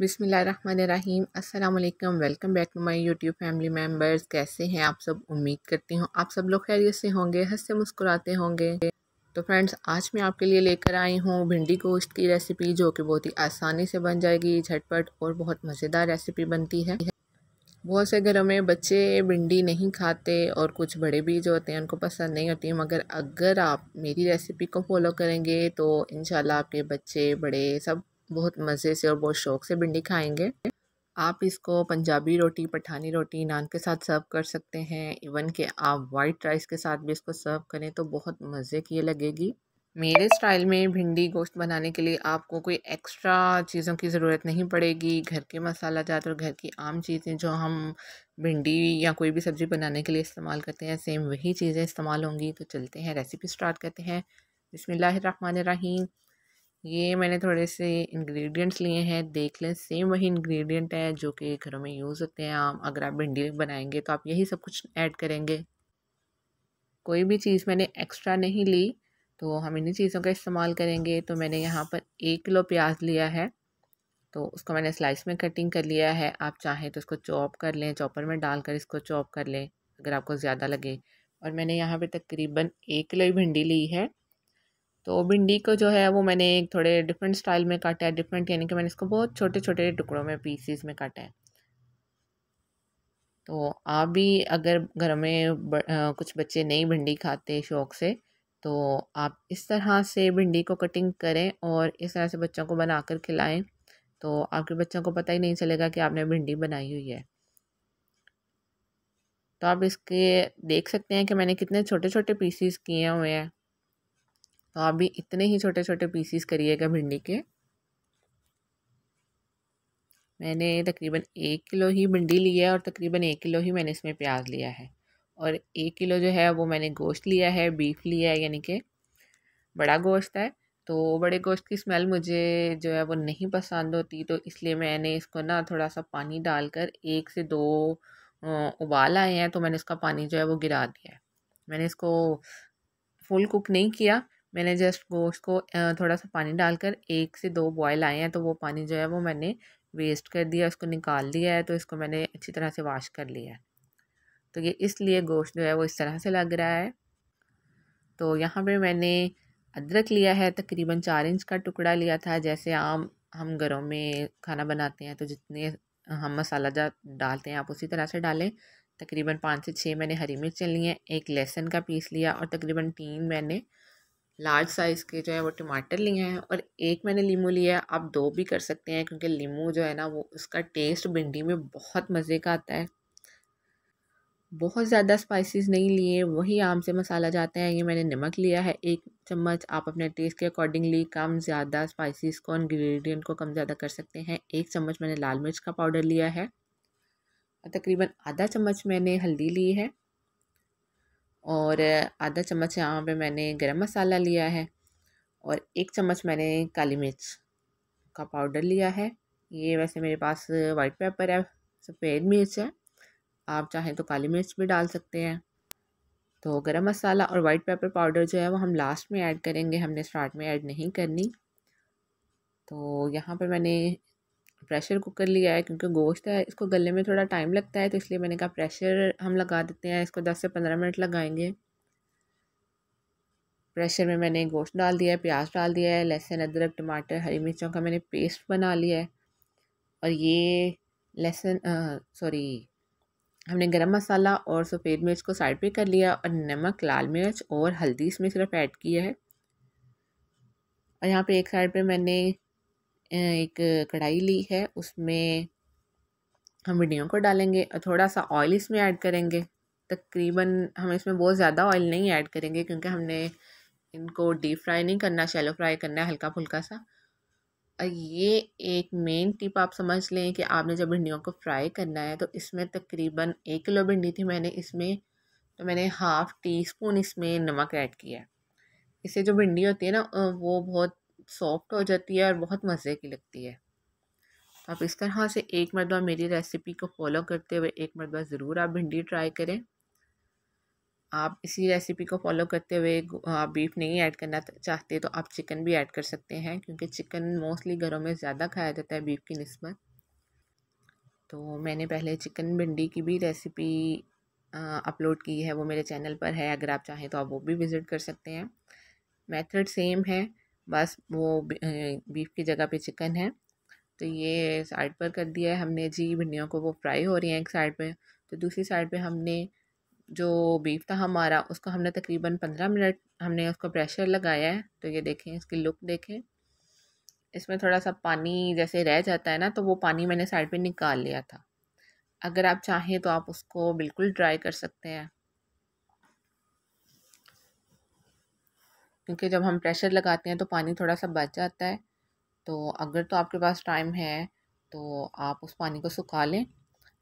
बिसमीम अल्लाम welcome back to my YouTube family members कैसे हैं आप सब उम्मीद करती हूँ आप सब लोग खैरियत से होंगे हंसते मुस्कुराते होंगे तो फ्रेंड्स आज मैं आपके लिए लेकर आई हूँ भिंडी गोश्त की रेसिपी जो कि बहुत ही आसानी से बन जाएगी झटपट और बहुत मज़ेदार रेसिपी बनती है बहुत से घरों में बच्चे भिंडी नहीं खाते और कुछ बड़े भी जो होते हैं उनको पसंद नहीं होती मगर अगर आप मेरी रेसिपी को फॉलो करेंगे तो इन आपके बच्चे बड़े सब बहुत मज़े से और बहुत शौक़ से भिंडी खाएंगे आप इसको पंजाबी रोटी पठानी रोटी नान के साथ सर्व कर सकते हैं इवन कि आप वाइट राइस के साथ भी इसको सर्व करें तो बहुत मज़े की लगेगी मेरे स्टाइल में भिंडी गोश्त बनाने के लिए आपको कोई एक्स्ट्रा चीज़ों की ज़रूरत नहीं पड़ेगी घर के मसाला जात और घर की आम चीज़ें जो हम भिंडी या कोई भी सब्ज़ी बनाने के लिए इस्तेमाल करते हैं सेम वही चीज़ें इस्तेमाल होंगी तो चलते हैं रेसिपी स्टार्ट करते हैं बसमिल्लर ये मैंने थोड़े से इंग्रेडिएंट्स लिए हैं देख लें सेम वही इंग्रेडिएंट है जो कि घरों में यूज़ होते हैं आम अगर आप भिंडी बनाएंगे तो आप यही सब कुछ ऐड करेंगे कोई भी चीज़ मैंने एक्स्ट्रा नहीं ली तो हम इन्हीं चीज़ों का इस्तेमाल करेंगे तो मैंने यहाँ पर एक किलो प्याज लिया है तो उसको मैंने स्लाइस में कटिंग कर लिया है आप चाहें तो इसको चॉप कर लें चॉपर में डालकर इसको चॉप कर लें अगर आपको ज़्यादा लगे और मैंने यहाँ पर तकरीबन एक किलो ही भिंडी ली है तो भिंडी को जो है वो मैंने एक थोड़े डिफरेंट स्टाइल में काटा है डिफरेंट यानी कि मैंने इसको बहुत छोटे छोटे टुकड़ों में पीसीस में काटा है तो आप भी अगर घर में ब, आ, कुछ बच्चे नई भिंडी खाते शौक से तो आप इस तरह से भिंडी को कटिंग करें और इस तरह से बच्चों को बना कर खिलाएँ तो आपके बच्चों को पता ही नहीं चलेगा कि आपने भिंडी बनाई हुई है तो आप इसके देख सकते हैं कि मैंने कितने छोटे छोटे पीसीस किए हुए हैं तो आप भी इतने ही छोटे छोटे पीसीस करिएगा भिंडी के मैंने तकरीबन एक किलो ही भिंडी ली है और तकरीबन एक किलो ही मैंने इसमें प्याज लिया है और एक किलो जो है वो मैंने गोश्त लिया है बीफ लिया है यानी कि बड़ा गोश्त है तो बड़े गोश्त की स्मेल मुझे जो है वो नहीं पसंद होती तो इसलिए मैंने इसको ना थोड़ा सा पानी डालकर एक से दो उबाल आए हैं तो मैंने इसका पानी जो है वो गिरा दिया है मैंने इसको फुल कुक नहीं किया मैंने जस्ट गोश्त को थोड़ा सा पानी डालकर एक से दो बॉयल आए हैं तो वो पानी जो है वो मैंने वेस्ट कर दिया उसको निकाल दिया है तो इसको मैंने अच्छी तरह से वाश कर लिया है तो ये इसलिए गोश्त जो है वो इस तरह से लग रहा है तो यहाँ पर मैंने अदरक लिया है तकरीबन चार इंच का टुकड़ा लिया था जैसे आम हम घरों में खाना बनाते हैं तो जितने हम मसाला जा डालते हैं आप उसी तरह से डालें तकरीबन पाँच से छः मैंने हरी मिर्च ली हैं एक लहसुन का पीस लिया और तकरीबन तीन मैंने लार्ज साइज़ के जो है वो टमाटर लिए हैं और एक मैंने लीमू लिया है आप दो भी कर सकते हैं क्योंकि लीमू जो है ना वो उसका टेस्ट भिंडी में बहुत मज़े का आता है बहुत ज़्यादा स्पाइसेस नहीं लिए वही आम से मसाला जाता है ये मैंने नमक लिया है एक चम्मच आप अपने टेस्ट के अकॉर्डिंगली कम ज़्यादा स्पाइसेस को इंग्रेडिएंट को कम ज़्यादा कर सकते हैं एक चम्मच मैंने लाल मिर्च का पाउडर लिया है तकरीबन आधा चम्मच मैंने हल्दी ली है और आधा चम्मच यहाँ पे मैंने गरम मसाला लिया है और एक चम्मच मैंने काली मिर्च का पाउडर लिया है ये वैसे मेरे पास वाइट पेपर है सफ़ेद मिर्च है आप चाहें तो काली मिर्च भी डाल सकते हैं तो गरम मसाला और वाइट पेपर पाउडर जो है वो हम लास्ट में ऐड करेंगे हमने स्टार्ट में ऐड नहीं करनी तो यहाँ पर मैंने प्रेशर कुकर लिया है क्योंकि गोश्त है इसको गलने में थोड़ा टाइम लगता है तो इसलिए मैंने कहा प्रेशर हम लगा देते हैं इसको दस से पंद्रह मिनट लगाएंगे प्रेशर में मैंने गोश्त डाल दिया है प्याज डाल दिया है लहसुन अदरक टमाटर हरी मिर्चों का मैंने पेस्ट बना लिया है और ये लहसुन सॉरी हमने गरम मसाला और सफ़ेद मिर्च को साइड पे कर लिया और नमक लाल मिर्च और हल्दी इसमें सिर्फ ऐड किया है और यहाँ पे एक साइड पे मैंने एक कढ़ाई ली है उसमें हम भिंडियों को डालेंगे और थोड़ा सा ऑयल इसमें ऐड करेंगे तकरीबन हम इसमें बहुत ज़्यादा ऑयल नहीं ऐड करेंगे क्योंकि हमने इनको डीप फ्राई नहीं करना शैलो फ्राई करना है हल्का फुल्का सा और ये एक मेन टिप आप समझ लें कि आपने जब भिंडियों को फ्राई करना है तो इसमें तकरीबन एक किलो भिंडी थी मैंने इसमें तो मैंने हाफ़ टी स्पून इसमें नमक ऐड किया है इससे जो भिंडी होती है ना वो बहुत सॉफ्ट हो जाती है और बहुत मज़े की लगती है तो आप इस तरह से एक मरतबा मेरी रेसिपी को फॉलो करते हुए एक मरतबा ज़रूर आप भिंडी ट्राई करें आप इसी रेसिपी को फॉलो करते हुए आप बीफ नहीं ऐड करना चाहते तो आप चिकन भी ऐड कर सकते हैं क्योंकि चिकन मोस्टली घरों में ज़्यादा खाया जाता है बीफ की नस्बत तो मैंने पहले चिकन भिंडी की भी रेसिपी अपलोड की है वो मेरे चैनल पर है अगर आप चाहें तो आप वो भी विज़िट कर सकते हैं मेथड सेम है बस वो बीफ की जगह पे चिकन है तो ये साइड पर कर दिया है हमने जी भिंडियों को वो फ्राई हो रही हैं एक साइड पे तो दूसरी साइड पे हमने जो बीफ था हमारा उसको हमने तकरीबन पंद्रह मिनट हमने उसको प्रेशर लगाया है तो ये देखें इसकी लुक देखें इसमें थोड़ा सा पानी जैसे रह जाता है ना तो वो पानी मैंने साइड पर निकाल लिया था अगर आप चाहें तो आप उसको बिल्कुल ड्राई कर सकते हैं क्योंकि जब हम प्रेशर लगाते हैं तो पानी थोड़ा सा बच जाता है तो अगर तो आपके पास टाइम है तो आप उस पानी को सुखा लें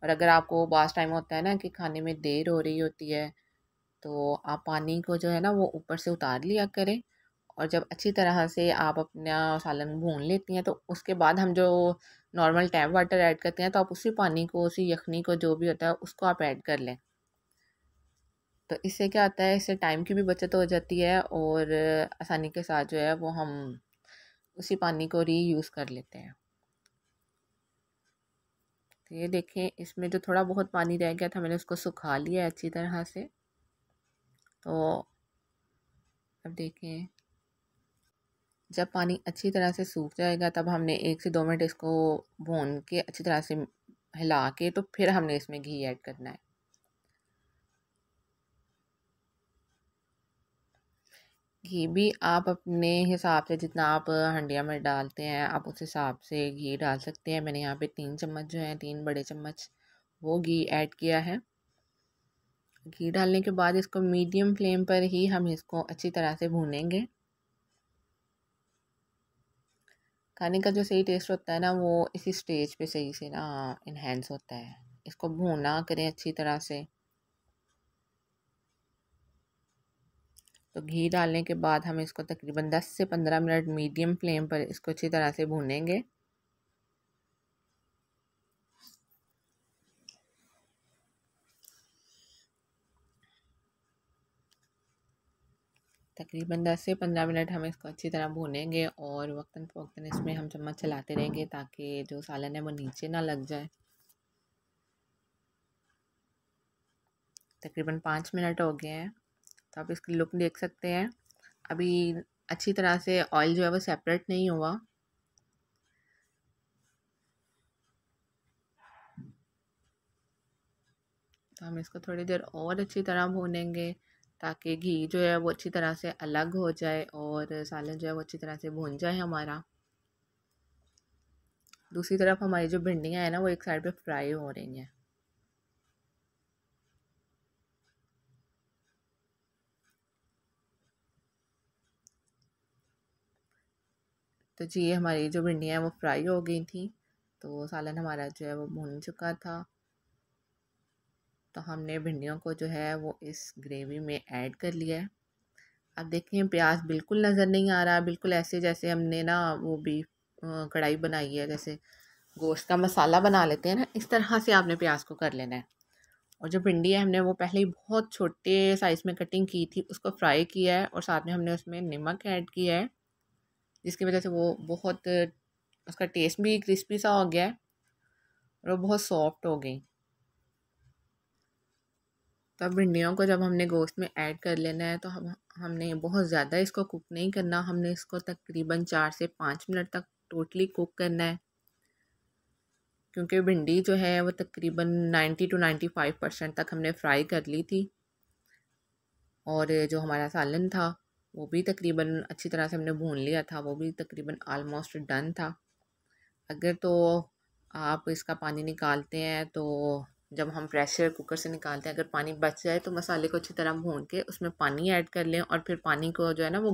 और अगर आपको बास टाइम होता है ना कि खाने में देर हो रही होती है तो आप पानी को जो है ना वो ऊपर से उतार लिया करें और जब अच्छी तरह से आप अपना सालन भून लेती हैं तो उसके बाद हम जो नॉर्मल टैप वाटर ऐड करते हैं तो आप उसी पानी को उसी यखनी को जो भी होता है उसको आप ऐड कर लें तो इससे क्या आता है इससे टाइम की भी बचत हो जाती है और आसानी के साथ जो है वो हम उसी पानी को यूज़ कर लेते हैं तो ये देखें इसमें जो थोड़ा बहुत पानी रह गया था मैंने उसको सुखा लिया है अच्छी तरह से तो अब देखें जब पानी अच्छी तरह से सूख जाएगा तब हमने एक से दो मिनट इसको भून के अच्छी तरह से हिला के तो फिर हमने इसमें घी ऐड करना है घी भी आप अपने हिसाब से जितना आप हंडिया में डालते हैं आप उस हिसाब से घी डाल सकते हैं मैंने यहाँ पे तीन चम्मच जो है तीन बड़े चम्मच वो घी ऐड किया है घी डालने के बाद इसको मीडियम फ्लेम पर ही हम इसको अच्छी तरह से भूनेंगे खाने का जो सही टेस्ट होता है ना वो इसी स्टेज पे सही से ना हाँ, इन्हेंस होता है इसको भूना करें अच्छी तरह से तो घी डालने के बाद हम इसको तकरीबन 10 से 15 मिनट मीडियम फ्लेम पर इसको अच्छी तरह से भूनेंगे तकरीबन 10 से 15 मिनट हम इसको अच्छी तरह भूनेंगे और वक्ता फ़वक्ता इसमें हम चम्मच चलाते रहेंगे ताकि जो सालन है वो नीचे ना लग जाए तकरीबन पाँच मिनट हो गए हैं तो आप इसकी लुक देख सकते हैं अभी अच्छी तरह से ऑयल जो है वो सेपरेट नहीं हुआ तो हम इसको थोड़ी देर और अच्छी तरह भूनेंगे ताकि घी जो है वो अच्छी तरह से अलग हो जाए और सालन जो है वो अच्छी तरह से भून जाए हमारा दूसरी तरफ हमारी जो भिंडियाँ हैं ना वो एक साइड पे फ्राई हो रही हैं तो जी हमारी जो भिंडियाँ वो फ्राई हो गई थी तो सालन हमारा जो है वो भुन चुका था तो हमने भिंडियों को जो है वो इस ग्रेवी में ऐड कर लिया है अब देखें प्याज बिल्कुल नज़र नहीं आ रहा बिल्कुल ऐसे जैसे हमने ना वो बीफ कढ़ाई बनाई है जैसे गोश्त का मसाला बना लेते हैं ना इस तरह से आपने प्याज को कर लेना है और जो भिंडी है हमने वो पहले ही बहुत छोटे साइज़ में कटिंग की थी उसको फ्राई किया है और साथ में हमने उसमें नमक ऐड किया है जिसकी वजह से वो बहुत उसका टेस्ट भी क्रिस्पी सा हो गया है और वो बहुत सॉफ्ट हो गई तो भिंडियों को जब हमने गोश्त में ऐड कर लेना है तो हम हमने बहुत ज़्यादा इसको कुक नहीं करना हमने इसको तकरीबन चार से पाँच मिनट तक टोटली कुक करना है क्योंकि भिंडी जो है वो तकरीबन ninety to ninety five percent तक हमने फ्राई कर ली थी और जो हमारा सालन था वो भी तकरीबन अच्छी तरह से हमने भून लिया था वो भी तकरीबन आलमोस्ट डन था अगर तो आप इसका पानी निकालते हैं तो जब हम प्रेशर कुकर से निकालते हैं अगर पानी बच जाए तो मसाले को अच्छी तरह भून के उसमें पानी ऐड कर लें और फिर पानी को जो है ना वो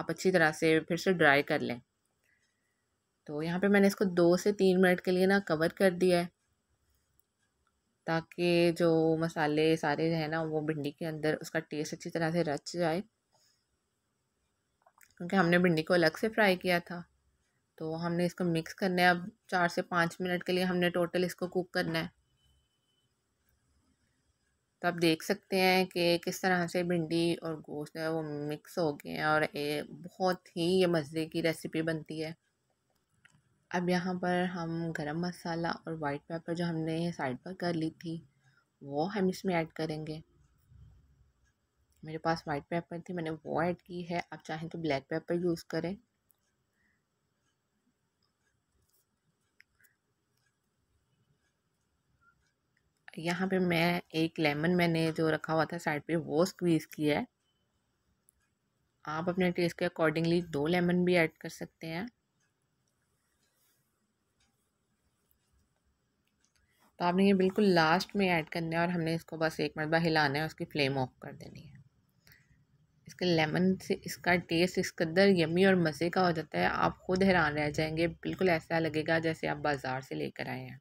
आप अच्छी तरह से फिर से ड्राई कर लें तो यहाँ पे मैंने इसको दो से तीन मिनट के लिए ना कवर कर दिया है ताकि जो मसाले सारे हैं ना वो भिंडी के अंदर उसका टेस्ट अच्छी तरह से रच जाए क्योंकि हमने भिंडी को अलग से फ्राई किया था तो हमने इसको मिक्स करना है अब चार से पाँच मिनट के लिए हमने टोटल इसको कुक करना है तो आप देख सकते हैं कि किस तरह से भिंडी और गोश्त है वो मिक्स हो गए हैं और ये बहुत ही ये मज़े की रेसिपी बनती है अब यहाँ पर हम गरम मसाला और वाइट पेपर जो हमने साइड पर कर ली थी वो हम इसमें ऐड करेंगे मेरे पास वाइट पेपर थी मैंने वो ऐड की है आप चाहें तो ब्लैक पेपर यूज़ करें यहाँ पे मैं एक लेमन मैंने जो रखा हुआ था साइड पे वो स्क्वीज़ किया है आप अपने टेस्ट के अकॉर्डिंगली दो लेमन भी ऐड कर सकते हैं तो आपने ये बिल्कुल लास्ट में ऐड करना है और हमने इसको बस एक मरतबा हिलाना है उसकी फ्लेम ऑफ कर देनी है इसके लेमन से इसका टेस्ट इस कदर यमी और मज़े का हो जाता है आप खुद हैरान रह जाएंगे बिल्कुल ऐसा लगेगा जैसे आप बाज़ार से लेकर आए हैं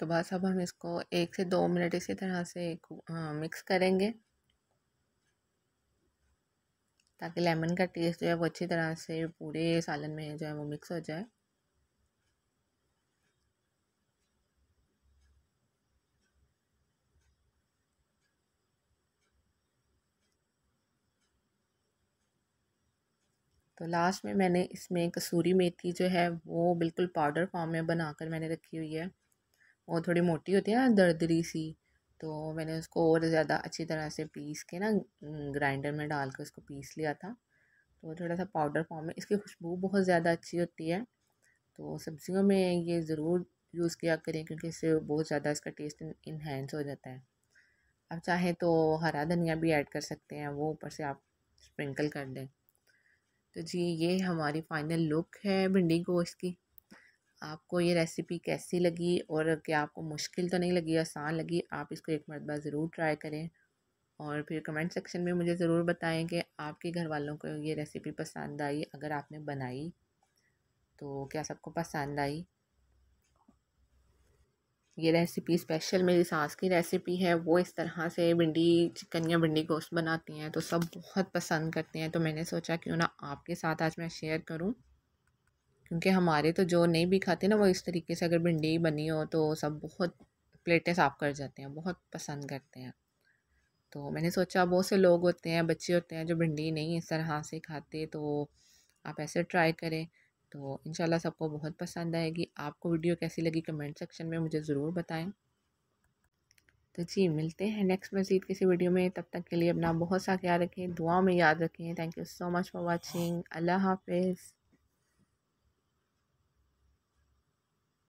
तो बस अब हम इसको एक से दो मिनट इसी तरह से हाँ, मिक्स करेंगे ताकि लेमन का टेस्ट जो है वो अच्छी तरह से पूरे सालन में जो है वो मिक्स हो जाए तो लास्ट में मैंने इसमें कसूरी मेथी जो है वो बिल्कुल पाउडर फॉर्म में बनाकर मैंने रखी हुई है वो थोड़ी मोटी होती है ना दर्दरी सी तो मैंने उसको और ज़्यादा अच्छी तरह से पीस के ना ग्राइंडर में डाल कर उसको पीस लिया था तो थोड़ा सा पाउडर फॉर्म में इसकी खुशबू बहुत ज़्यादा अच्छी होती है तो सब्ज़ियों में ये ज़रूर यूज़ किया करें क्योंकि इससे बहुत ज़्यादा इसका टेस्ट इन्हेंस हो जाता है आप चाहें तो हरा धनिया भी ऐड कर सकते हैं वो ऊपर से आप स्प्रिंकल कर दें तो जी ये हमारी फ़ाइनल लुक है भिंडी गोश्त की आपको ये रेसिपी कैसी लगी और क्या आपको मुश्किल तो नहीं लगी आसान लगी आप इसको एक मरतबा ज़रूर ट्राई करें और फिर कमेंट सेक्शन में मुझे ज़रूर बताएं कि आपके घर वालों को ये रेसिपी पसंद आई अगर आपने बनाई तो क्या सबको पसंद आई ये रेसिपी स्पेशल मेरी सास की रेसिपी है वो इस तरह से भिंडी चिकन या भिंडी गोश्त बनाती हैं तो सब बहुत पसंद करते हैं तो मैंने सोचा क्यों ना आपके साथ आज मैं शेयर करूं क्योंकि हमारे तो जो नहीं भी खाते ना वो इस तरीके से अगर भिंडी बनी हो तो सब बहुत प्लेटें साफ कर जाते हैं बहुत पसंद करते हैं तो मैंने सोचा बहुत से लोग होते हैं बच्चे होते हैं जो भिंडी नहीं इस तरह से खाते तो आप ऐसे ट्राई करें तो इन सबको बहुत पसंद आएगी आपको वीडियो कैसी लगी कमेंट सेक्शन में मुझे ज़रूर बताएं तो जी मिलते हैं नेक्स्ट मजीद किसी वीडियो में तब तक के लिए अपना बहुत सा ख्याल रखें दुआ में याद रखें thank you so much for watching अल्लाह हाफिज़